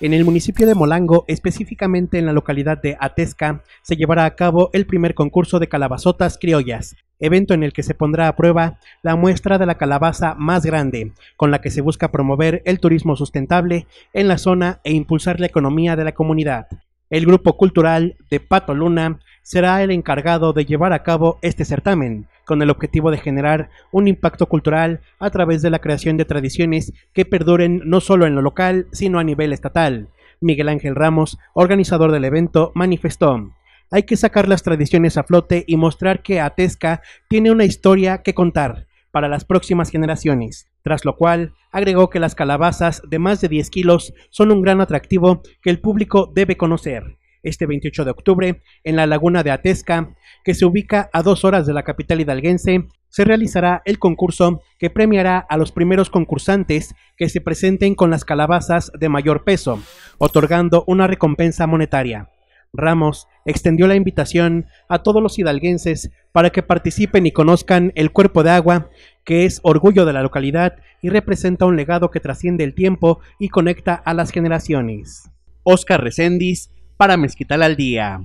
En el municipio de Molango, específicamente en la localidad de Atesca, se llevará a cabo el primer concurso de calabazotas criollas, evento en el que se pondrá a prueba la muestra de la calabaza más grande, con la que se busca promover el turismo sustentable en la zona e impulsar la economía de la comunidad. El grupo cultural de Pato Luna será el encargado de llevar a cabo este certamen, con el objetivo de generar un impacto cultural a través de la creación de tradiciones que perduren no solo en lo local, sino a nivel estatal. Miguel Ángel Ramos, organizador del evento, manifestó. Hay que sacar las tradiciones a flote y mostrar que Atesca tiene una historia que contar para las próximas generaciones, tras lo cual agregó que las calabazas de más de 10 kilos son un gran atractivo que el público debe conocer este 28 de octubre en la laguna de Atesca, que se ubica a dos horas de la capital hidalguense, se realizará el concurso que premiará a los primeros concursantes que se presenten con las calabazas de mayor peso, otorgando una recompensa monetaria. Ramos extendió la invitación a todos los hidalguenses para que participen y conozcan el cuerpo de agua, que es orgullo de la localidad y representa un legado que trasciende el tiempo y conecta a las generaciones. Oscar Recendis para mezquitar al Día.